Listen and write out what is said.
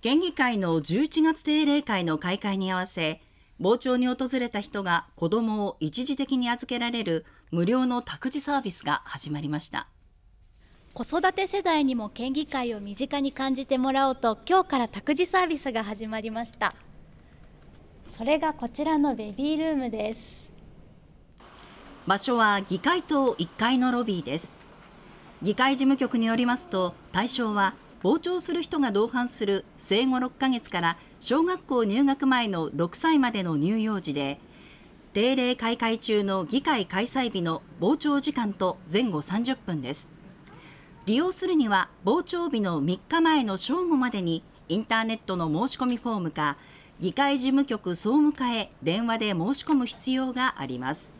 県議会の11月定例会の開会に合わせ傍聴に訪れた人が子どもを一時的に預けられる無料の託児サービスが始まりました子育て世代にも県議会を身近に感じてもらおうと今日から託児サービスが始まりましたそれがこちらのベビールームです場所は議会棟1階のロビーです議会事務局によりますと対象は傍聴する人が同伴する生後6ヶ月から小学校入学前の6歳までの乳幼児で定例開会中の議会開催日の傍聴時間と前後30分です利用するには傍聴日の3日前の正午までにインターネットの申し込みフォームか議会事務局総務課へ電話で申し込む必要があります。